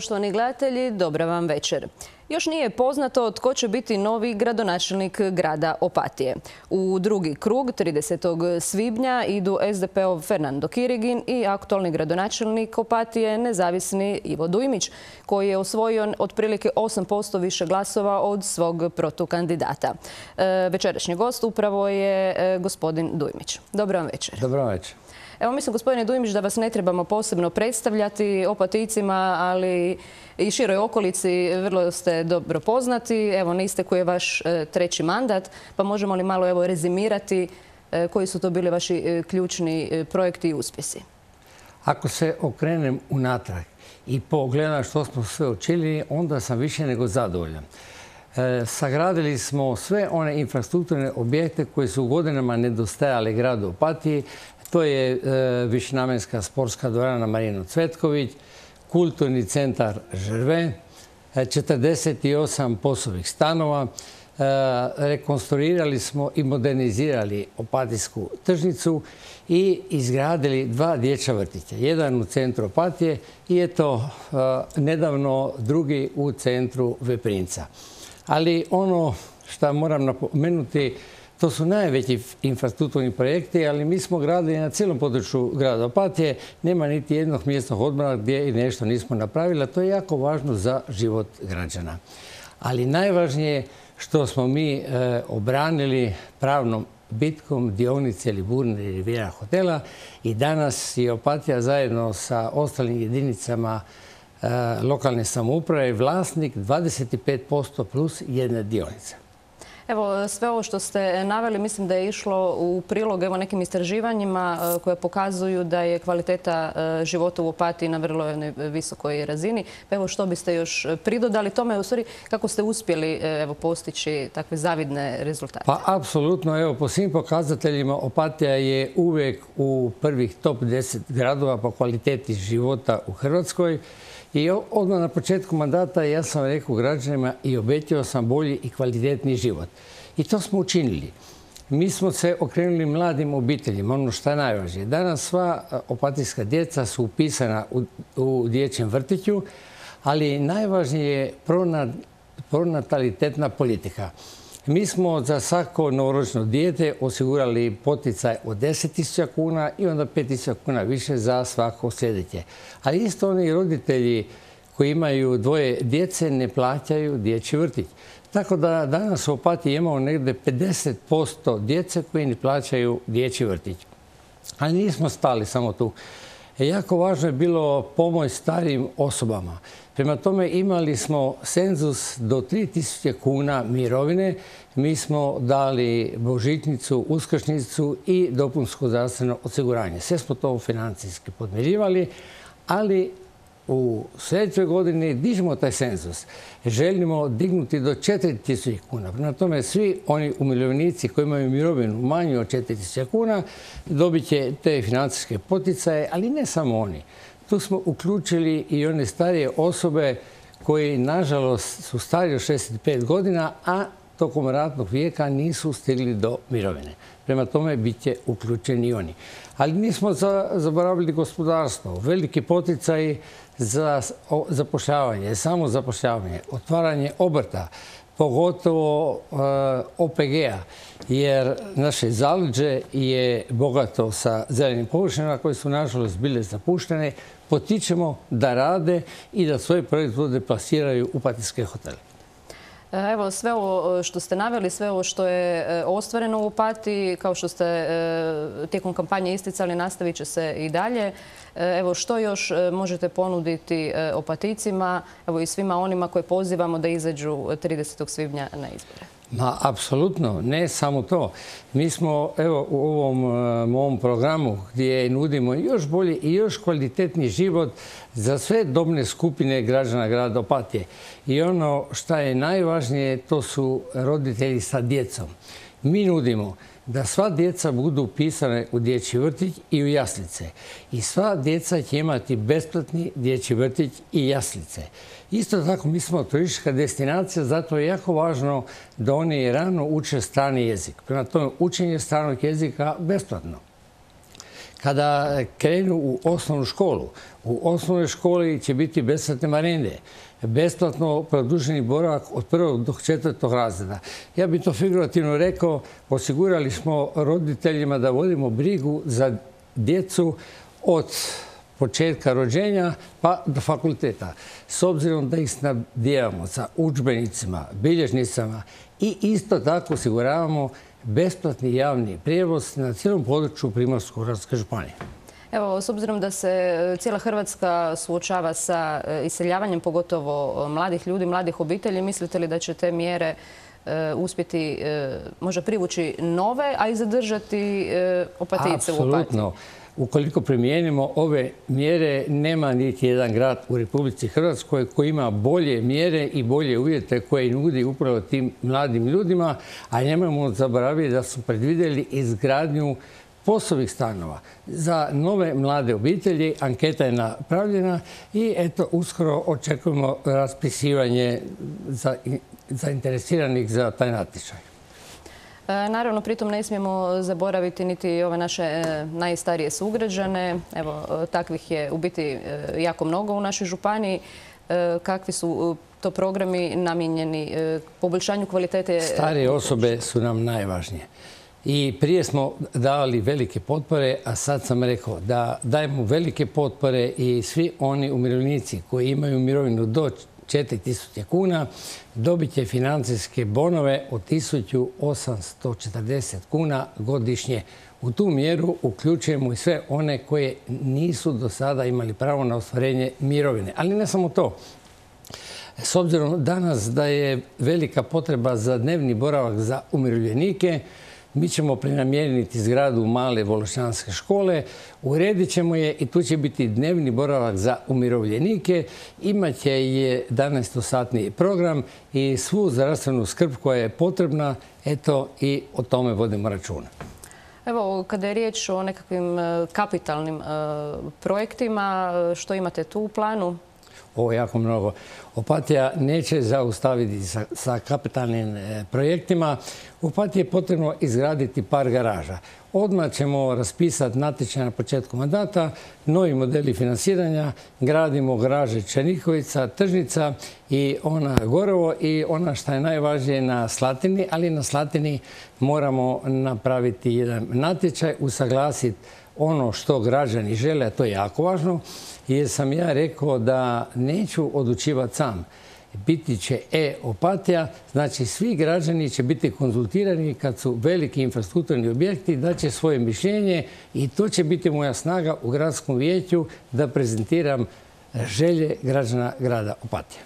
Poštovani gledatelji, dobra vam večer. Još nije poznato tko će biti novi gradonačelnik grada Opatije. U drugi krug 30. svibnja idu SDP-ov Fernando Kirigin i aktualni gradonačelnik Opatije, nezavisni Ivo Dujmić, koji je osvojio otprilike 8% više glasova od svog protukandidata. E, večerašnji gost upravo je e, gospodin Dujmić. Dobro vam večer. Dobro vam večer. Evo mislim, gospodine Dujmić, da vas ne trebamo posebno predstavljati opaticima, ali i široj okolici vrlo ste dobro poznati. Evo, niste koji je vaš e, treći mandat, pa možemo li malo evo rezimirati e, koji su to bili vaši e, ključni projekti i uspjesi? Ako se okrenem unatrag i pogledam što smo sve učili, onda sam više nego zadovoljan. sagradili smo sve one infrastrukturne objekte koji su godinama nedostajali gradu Opatiji. To je e, višnamenska sportska dvorana Marino Cvetković, kulturni centar Žrve, 48 e, poslovih stanova. E, rekonstruirali smo i modernizirali Opatijsku tržnicu i izgradili dva dječja vrtića. Jedan u centru Opatije i eto nedavno drugi u centru Veprinca. Ali ono što moram napomenuti to su najveći infrastrukturni projekti, ali mi smo gradili na cijelom području grada Opatije. Nema niti jednog mjesnog odmora gdje i nešto nismo napravili. To je jako važno za život građana. Ali najvažnije je što smo mi e, obranili pravnom bitkom dionice Liburne i Rivijera hotela i danas je Opatija zajedno sa ostalim jedinicama e, lokalne samouprave vlasnik 25% plus jedne dionice. Evo, sve ovo što ste naveli mislim da je išlo u prilog evo, nekim istraživanjima e, koje pokazuju da je kvaliteta e, života u opatiji na vrlo visokoj razini. Pa evo što biste još pridodali tome, u stvari kako ste uspjeli e, evo, postići takve zavidne rezultate? Pa apsolutno, evo po svim pokazateljima opatija je uvijek u prvih top 10 gradova po kvaliteti života u Hrvatskoj. I odmah na početku mandata ja sam rekao građanima i obećao sam bolji i kvalitetniji život. I to smo učinili. Mi smo se okrenuli mladim obiteljima, ono što je najvažnije. Danas sva e, opatijska djeca su upisana u, u dječjem vrtiću, ali najvažnije je pronatalitetna politika. Mi smo za svako novoročno dijete osigurali poticaj od 10.000 kuna i onda 5.000 kuna više za svako sljedeće. A isto oni roditelji koji imaju dvoje djece ne plaćaju dječji vrtić. Tako da danas u opati imamo negdje 50% djece koji ne plaćaju dječji vrtić. Ali nismo stali samo tu. E, jako važno je bilo pomoć starijim osobama. Prema tome imali smo senzus do 3000 kuna mirovine. Mi smo dali božitnicu, uskršnicu i dopunsko zdravstveno osiguranje. Sve smo to financijski podmirivali, ali u sljedećoj godini dižemo taj senzus. Želimo dignuti do 4000 kuna. Prema tome, svi oni umirovljenici koji imaju mirovinu manju od 4000 kuna dobit će te financijske poticaje, ali ne samo oni. Tu smo uključili i one starije osobe koji, nažalost, su stariji od 65 godina, a tokom ratnog vijeka nisu stigli do mirovine. Prema tome bit će uključeni oni. Ali nismo zaboravili gospodarstvo. Veliki poticaji za zapošljavanje, samo zapošljavanje, otvaranje obrta, pogotovo e, OPG-a, jer naše zaluđe je bogato sa zelenim površinama koje su nažalost bile zapuštene. Potičemo da rade i da svoje proizvode plasiraju u patinske hotele. E, evo, sve ovo e, što ste naveli, sve ovo što je ostvareno u Pati, kao što ste tijekom kampanje isticali, nastavit će se i dalje. E, evo, što još e, možete ponuditi e, opaticima evo, i svima onima koje pozivamo da izađu 30. svibnja na izbore? Ma, apsolutno, ne samo to. Mi smo, u ovom mom programu gdje nudimo još bolji i još kvalitetni život za sve dobne skupine građana grada Opatije. I ono što je najvažnije, to su roditelji sa djecom. Mi nudimo da sva djeca budu upisana u dječji vrtić i u jaslice. I sva djeca će imati besplatni dječji vrtić i jaslice. Isto tako mi smo turistička destinacija, zato je jako važno da oni rano uče strani jezik. Prema tome, učenje stranog jezika besplatno. Kada krenu u osnovnu školu, u osnovnoj školi će biti besplatne marende besplatno produženi boravak od prvog do četvrtog razreda. Ja bih to figurativno rekao, osigurali smo roditeljima da vodimo brigu za djecu od početka rođenja pa do fakulteta. S obzirom da ih snabdijevamo sa učbenicima, bilježnicama i isto tako osiguravamo besplatni javni prijevoz na cijelom području Primorsko-Hrvatske županije. Evo, s obzirom da se e, cijela Hrvatska suočava sa e, iseljavanjem, pogotovo e, mladih ljudi, mladih obitelji, mislite li da će te mjere uspjeti možda privući nove, a i zadržati opatice u opatiji? Ukoliko primijenimo ove mjere, nema niti jedan grad u Republici Hrvatskoj koji ima bolje mjere i bolje uvjete koje nudi upravo tim mladim ljudima, a nemojmo zaboraviti da su predvidjeli izgradnju pos stanova za nove mlade obitelji. Anketa je napravljena i eto uskoro očekujemo raspisivanje zainteresiranih za taj natječaj. E, naravno, pritom ne smijemo zaboraviti niti ove naše e, najstarije sugrađane. Evo, e, takvih je u biti jako mnogo u našoj županiji. Kakvi su to programi namijenjeni poboljšanju kvalitete? Starije osobe su nam najvažnije. I prije smo davali velike potpore, a sad sam rekao da dajemo velike potpore i svi oni umirovljenici koji imaju mirovinu do 4000 kuna dobit će financijske bonove od 1840 kuna godišnje. U tu mjeru uključujemo i sve one koje nisu do sada imali pravo na ostvarenje mirovine. Ali ne samo to. S obzirom danas da je velika potreba za dnevni boravak za umirovljenike, mi ćemo prenamijeniti zgradu male vološanske škole, uredit ćemo je i tu će biti dnevni boravak za umirovljenike. Imaće je 11-satni program i svu zdravstvenu skrb koja je potrebna, eto i o tome vodimo računa. Evo, kada je riječ o nekakvim e, kapitalnim e, projektima, e, što imate tu u planu? ovo jako mnogo. Opatija neće zaustaviti sa, kapitalnim e, projektima. Opatiji je potrebno izgraditi par garaža. Odmah ćemo raspisati natječaj na početku mandata, novi modeli financiranja, gradimo garaže Černikovica, Tržnica i ona Gorovo i ona što je najvažnije na Slatini, ali na Slatini moramo napraviti jedan natječaj, usaglasiti ono što građani žele, a to je jako važno, jer sam ja rekao da neću odlučivati sam. Biti će e-opatija, znači svi građani će biti konzultirani kad su veliki infrastrukturni objekti, da će svoje mišljenje i to će biti moja snaga u gradskom vijeću da prezentiram želje građana grada Opatija.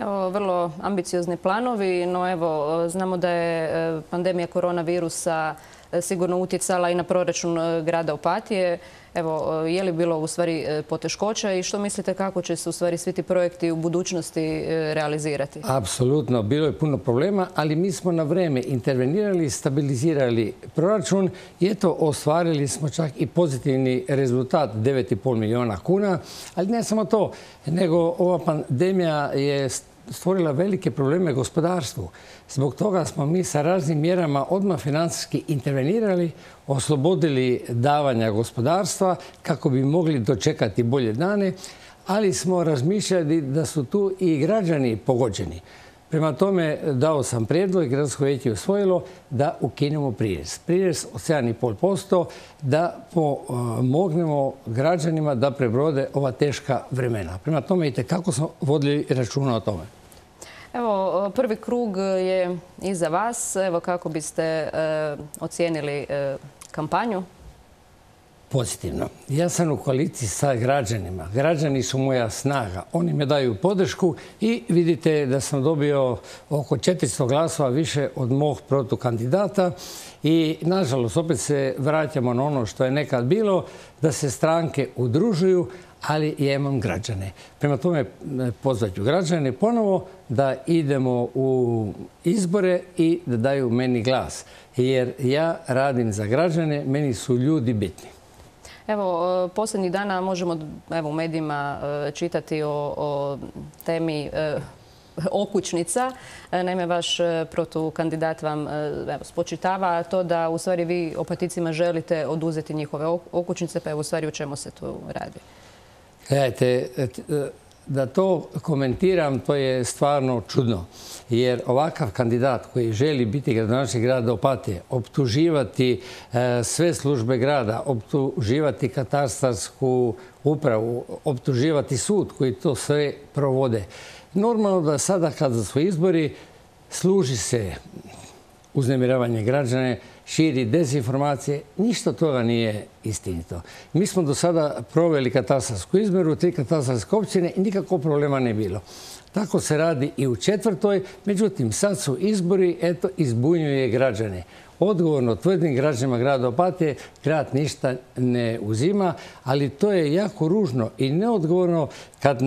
Evo, vrlo ambiciozni planovi, no evo, znamo da je e, pandemija koronavirusa e, sigurno utjecala i na proračun e, grada Opatije. Evo, e, je li bilo u stvari e, poteškoća i što mislite kako će se u stvari svi ti projekti u budućnosti e, realizirati? Apsolutno, bilo je puno problema, ali mi smo na vreme intervenirali, stabilizirali proračun i eto, ostvarili smo čak i pozitivni rezultat 9,5 milijuna kuna, ali ne samo to, nego ova pandemija je stvorila velike probleme gospodarstvu. Zbog toga smo mi sa raznim mjerama odmah financijski intervenirali, oslobodili davanja gospodarstva kako bi mogli dočekati bolje dane, ali smo razmišljali da su tu i građani pogođeni. Prema tome dao sam prijedlog i gradsko vijeće usvojilo da ukinemo prirez. Prirez od 7,5% da pomognemo građanima da prebrode ova teška vremena. Prema tome i tekako smo vodili računa o tome. Evo, prvi krug je iza vas. Evo kako biste e, ocijenili e, kampanju? Pozitivno. Ja sam u koaliciji sa građanima. Građani su moja snaga. Oni me daju podršku i vidite da sam dobio oko 400 glasova više od mog protukandidata. I nažalost, opet se vraćamo na ono što je nekad bilo, da se stranke udružuju, ali ja imam građane. Prema tome pozvaću građane ponovo da idemo u izbore i da daju meni glas. Jer ja radim za građane, meni su ljudi bitni. Evo, e, posljednjih dana možemo u medijima e, čitati o, temi e, okućnica. Naime, vaš protukandidat vam spočitava to da u stvari vi opaticima želite oduzeti njihove okućnice, pa evo u stvari o čemu se tu radi? Gledajte, da to komentiram, to je stvarno čudno. Jer ovakav kandidat koji želi biti gradonačelnik grada opate, optuživati e, sve službe grada, optuživati katastarsku upravu, optuživati sud koji to sve provode. Normalno da sada kada su izbori, služi se uznemiravanje građane, širi dezinformacije, ništa toga nije istinito. Mi smo do sada proveli katastarsku izmeru, tri katastarske općine i nikako problema ne bilo. Tako se radi i u četvrtoj, međutim sad su izbori, eto, izbunjuje građane. Odgovorno tvrdim građanima grada Opatije, grad ništa ne uzima, ali to je jako ružno i neodgovorno kad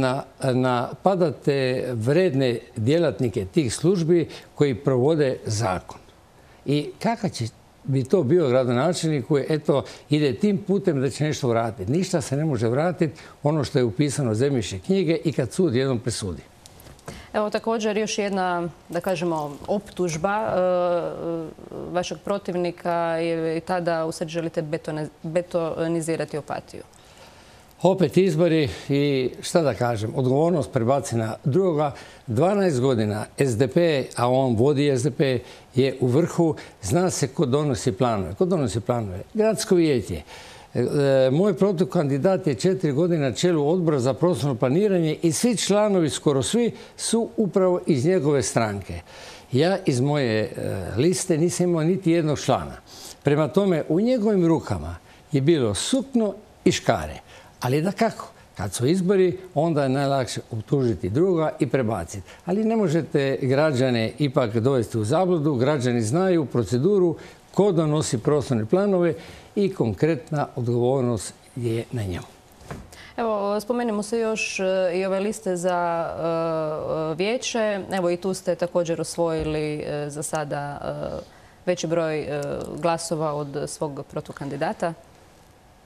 napadate vredne djelatnike tih službi koji provode zakon. I kakva će bi to bio gradonačelnik koji eto ide tim putem da će nešto vratiti. Ništa se ne može vratiti ono što je upisano zemljišne knjige i kad sud jednom presudi. Evo također još jedna, da kažemo, optužba e, vašeg protivnika je tada u betonizirati opatiju. Opet izbori i šta da kažem, odgovornost prebaci na drugoga. 12 godina SDP, a on vodi SDP, je u vrhu. Zna se ko donosi planove. Ko donosi planove? Gradsko vijeće. E, moj protukandidat je četiri godine na čelu odbora za prostorno planiranje i svi članovi, skoro svi, su upravo iz njegove stranke. Ja iz moje e, liste nisam imao niti jednog člana. Prema tome, u njegovim rukama je bilo sukno i škare. Ali da kako? Kad su izbori, onda je najlakše optužiti druga i prebaciti. Ali ne možete građane ipak dovesti u zabludu. Građani znaju proceduru ko donosi prostorne planove i konkretna odgovornost je na njemu. Evo, spomenimo se još e, i ove liste za e, vijeće. Evo i tu ste također osvojili e, za sada veći broj glasova od svog protukandidata.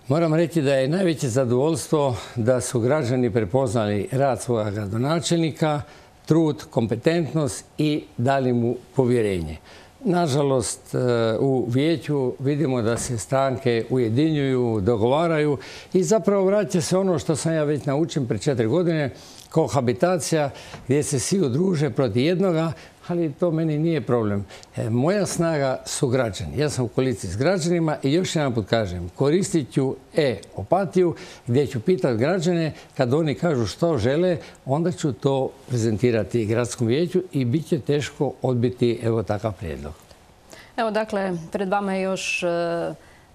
Moram reći da je najveće zadovoljstvo da su građani prepoznali rad svoga gradonačelnika, trud, kompetentnost i dali mu povjerenje. Nažalost, e, u vijeću vidimo da se stranke ujedinjuju, dogovaraju i zapravo vraća se ono što sam ja već naučen prije četiri godine, kohabitacija gdje se svi udruže protiv jednoga ali to meni nije problem. E, moja snaga su građani. Ja sam u koaliciji s građanima i još jedan put kažem, koristit ću e-opatiju gdje ću pitati građane kad oni kažu što žele, onda ću to prezentirati gradskom vijeću i bit će teško odbiti evo takav prijedlog. Evo dakle, pred vama je još e,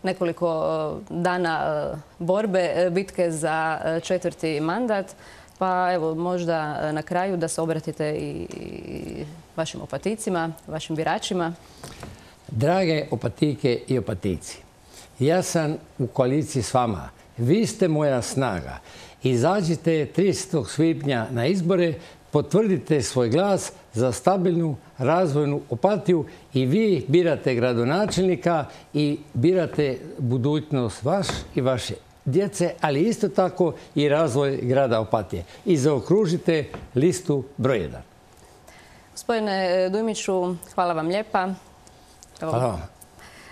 nekoliko e, dana borbe, bitke za četvrti mandat. Pa evo, možda na kraju da se obratite i vašim opaticima, vašim biračima? Drage opatike i opatici, ja sam u koaliciji s vama. Vi ste moja snaga. Izađite 30. svibnja na izbore, potvrdite svoj glas za stabilnu razvojnu opatiju i vi birate gradonačelnika i birate budućnost vaš i vaše djece, ali isto tako i razvoj grada Opatije. I zaokružite listu broj Gospodine e, Dujmiću, hvala vam lijepa. Hvala vam.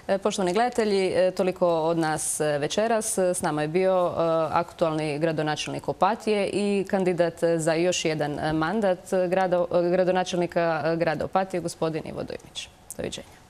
E, poštovani gledatelji, e, toliko od nas večeras. S nama je bio aktualni gradonačelnik Opatije i kandidat za još jedan mandat gradonačelnika grada Opatije, gospodin Ivo Dujmić. Doviđenja.